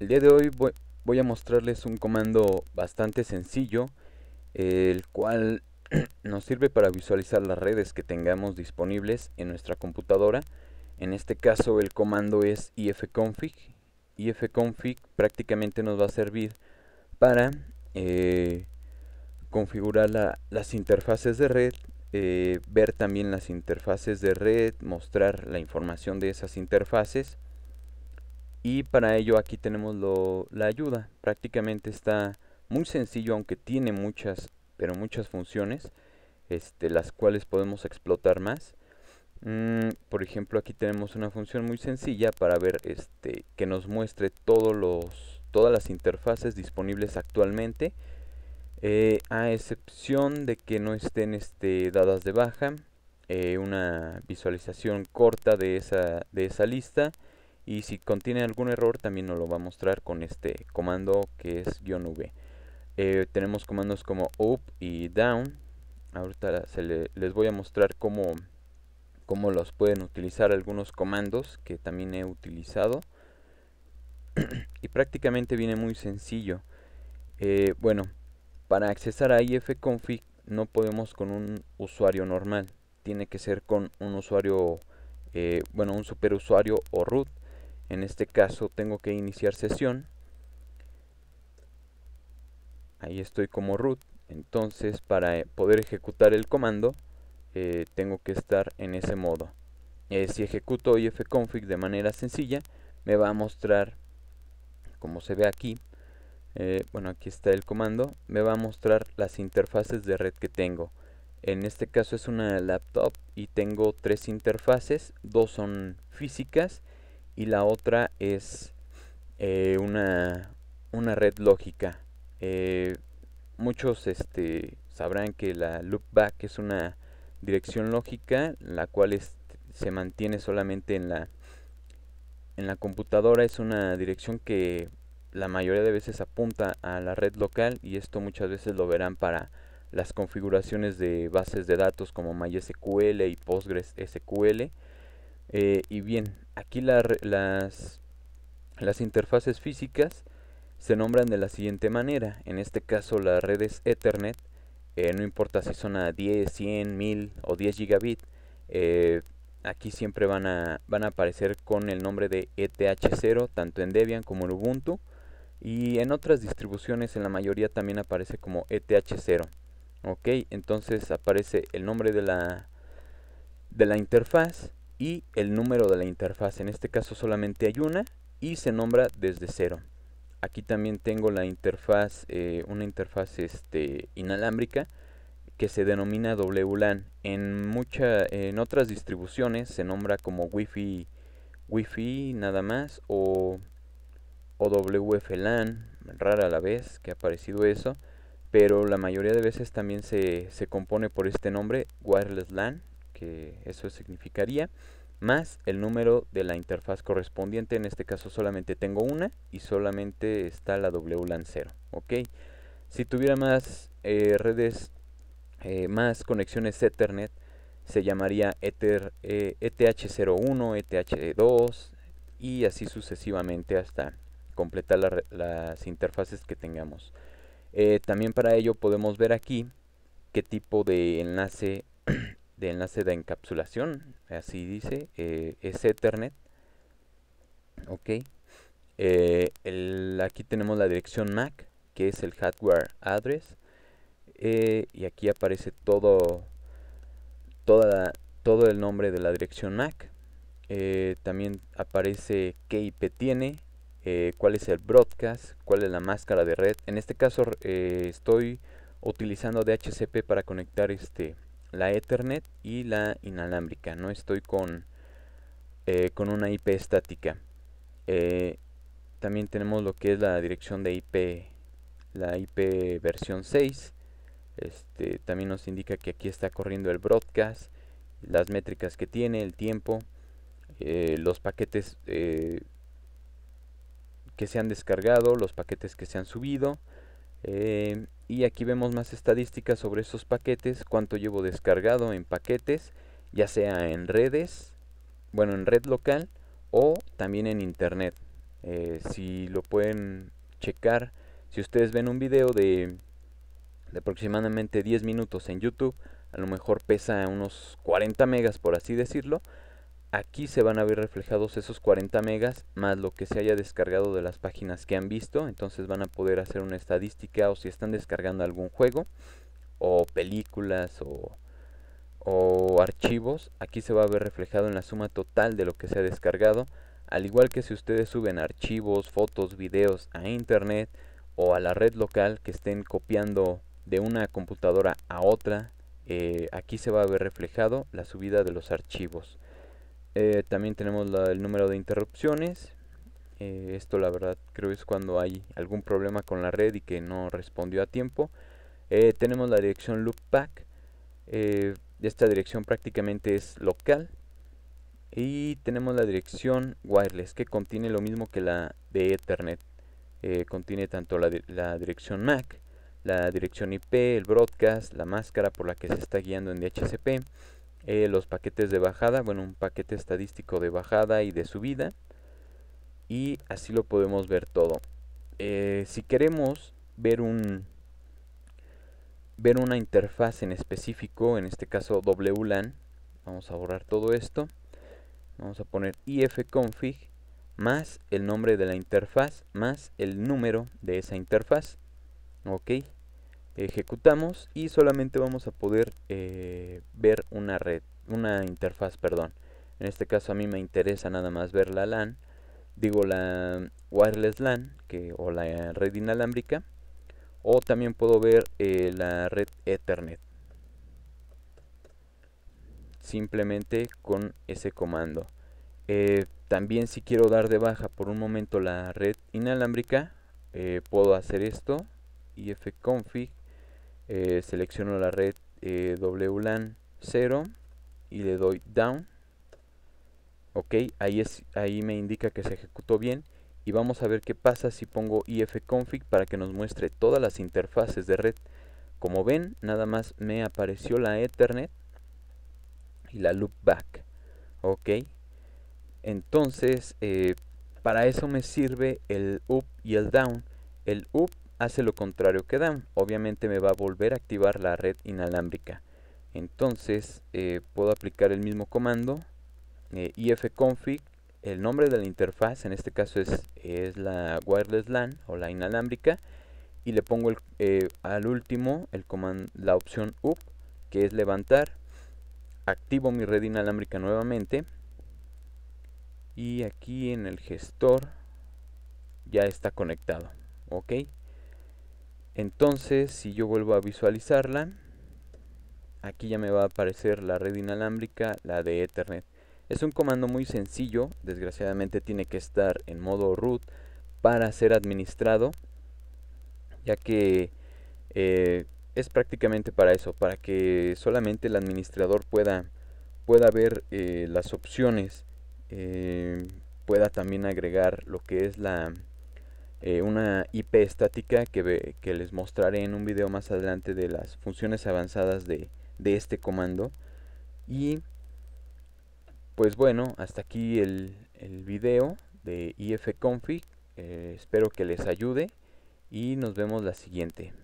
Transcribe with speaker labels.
Speaker 1: El día de hoy voy, a mostrarles un comando bastante sencillo, el cual nos sirve para visualizar las redes que tengamos disponibles en nuestra computadora. En este caso el comando es ifconfig. ifconfig prácticamente nos va a servir para eh, configurar las interfaces de red, eh, ver también las interfaces de red, mostrar la información de esas interfaces y para ello aquí tenemos la ayuda. Prácticamente está muy sencillo, aunque tiene muchas, pero muchas funciones, este, las cuales podemos explotar más. Mm, por ejemplo, aquí tenemos una función muy sencilla para ver este, que nos muestre todos todas las interfaces disponibles actualmente. Eh, a excepción de que no estén este, dadas de baja. Eh, una visualización corta de esa lista y si contiene algún error también nos lo va a mostrar con este comando que es guión v eh, tenemos comandos como up y down ahorita les voy a mostrar cómo, cómo los pueden utilizar algunos comandos que también he utilizado y prácticamente viene muy sencillo eh, bueno para accesar a ifconfig no podemos con un usuario normal tiene que ser con un usuario eh, bueno un superusuario o root en este caso tengo que iniciar sesión. Ahí estoy como root. Entonces para eh, poder ejecutar el comando eh, tengo que estar en ese modo. Eh, si ejecuto ifconfig de manera sencilla me va a mostrar como se ve aquí. bueno aquí está el comando. Me va a mostrar las interfaces de red que tengo. En este caso es una laptop y tengo tres interfaces. Dos son físicas y la otra es eh, una, red lógica. Eh, muchos este, sabrán que la loopback es una dirección lógica, la cual este, se mantiene solamente en la, en la computadora. Es una dirección que la mayoría de veces apunta a la red local y esto muchas veces lo verán para las configuraciones de bases de datos como MySQL y PostgreSQL. Eh, y bien, aquí las, interfaces físicas se nombran de la siguiente manera. En este caso las redes Ethernet, eh, no importa si son a 10, 100, 1000 o 10 gigabit, eh, aquí siempre van a, aparecer con el nombre de ETH0, tanto en Debian como en Ubuntu. Y en otras distribuciones, en la mayoría también aparece como ETH0. Ok, entonces aparece el nombre de la interfaz y el número de la interfaz. En este caso solamente hay una y se nombra desde cero. Aquí también tengo la interfaz, eh, una interfaz este, inalámbrica que se denomina WLAN. En, en otras distribuciones se nombra como Wi-Fi, Wi-Fi nada más o, o WFLAN, rara la vez que ha aparecido eso, pero la mayoría de veces también se, se compone por este nombre, Wireless LAN que eso significaría, más el número de la interfaz correspondiente. En este caso solamente tengo una y solamente está la WLAN 0. ¿ok? Si tuviera más eh, redes, eh, más conexiones Ethernet, se llamaría Ether, ETH01, ETH2 e y así sucesivamente hasta completar las interfaces que tengamos. Eh, también para ello podemos ver aquí qué tipo de enlace este enlace de encapsulación, así dice, eh, es Ethernet. Ok. Eh, aquí tenemos la dirección MAC, que es el hardware address. Eh, y aquí aparece todo, toda, todo el nombre de la dirección MAC. también aparece qué IP tiene, cuál es el broadcast, cuál es la máscara de red. En este caso estoy utilizando DHCP para conectar este la Ethernet y la inalámbrica. No estoy con, eh, con una IP estática. Eh, también tenemos lo que es la dirección de IP, la IP versión 6. Este, también nos indica que aquí está corriendo el broadcast, las métricas que tiene, el tiempo, eh, los paquetes que se han descargado, los paquetes que se han subido y aquí vemos más estadísticas sobre esos paquetes, cuánto llevo descargado en paquetes, ya sea en redes, bueno, en red local o también en internet. Eh, si lo pueden checar, si ustedes ven un video de, de aproximadamente 10 minutos en YouTube, a lo mejor pesa unos 40 megas por así decirlo, Aquí se van a ver reflejados esos 40 megas más lo que se haya descargado de las páginas que han visto. Entonces van a poder hacer una estadística o si están descargando algún juego o películas o, archivos. Aquí se va a ver reflejado en la suma total de lo que se ha descargado. Al igual que si ustedes suben archivos, fotos, videos a internet o a la red local que estén copiando de una computadora a otra, eh, aquí se va a ver reflejado la subida de los archivos. Eh, también tenemos el número de interrupciones. Eh, esto la verdad creo es cuando hay algún problema con la red y que no respondió a tiempo. Eh, tenemos la dirección loopback. esta dirección prácticamente es local. Y tenemos la dirección wireless que contiene lo mismo que la de Ethernet. contiene tanto la dirección MAC, la dirección IP, el broadcast, la máscara por la que se está guiando en DHCP eh, los paquetes de bajada, bueno, un paquete estadístico de bajada y de subida. Y así lo podemos ver todo. Eh, si queremos ver un ver una interfaz en específico, en este caso WLAN, vamos a borrar todo esto. Vamos a poner ifconfig más el nombre de la interfaz más el número de esa interfaz. Ok, ejecutamos y solamente vamos a poder eh, ver una red, una interfaz, perdón. En este caso a mí me interesa nada más ver la LAN, digo la wireless LAN que, o la red inalámbrica o también puedo ver eh, la red Ethernet simplemente con ese comando. Eh, también si quiero dar de baja por un momento la red inalámbrica, puedo hacer esto, ifconfig eh, selecciono la red eh, WLAN 0 y le doy down ok ahí, es, ahí me indica que se ejecutó bien y vamos a ver qué pasa si pongo ifconfig para que nos muestre todas las interfaces de red como ven nada más me apareció la ethernet y la loopback ok entonces eh, para eso me sirve el up y el down el up hace lo contrario que Dan. Obviamente me va a volver a activar la red inalámbrica. Entonces eh, puedo aplicar el mismo comando eh, ifconfig. El nombre de la interfaz, en este caso es, es la wireless LAN o la inalámbrica. Y le pongo eh, al último el la opción up, que es levantar. Activo mi red inalámbrica nuevamente. Y aquí en el gestor ya está conectado. ¿Ok? Entonces, si yo vuelvo a visualizarla, aquí ya me va a aparecer la red inalámbrica, la de Ethernet. Es un comando muy sencillo, desgraciadamente tiene que estar en modo root para ser administrado, ya que eh, es prácticamente para eso, para que solamente el administrador pueda, pueda ver eh, las opciones, eh, pueda también agregar lo que es la, eh, una IP estática que, les mostraré en un video más adelante de las funciones avanzadas de, este comando. Y pues bueno, hasta aquí el, el video de ifconfig. Eh, espero que les ayude y nos vemos la siguiente.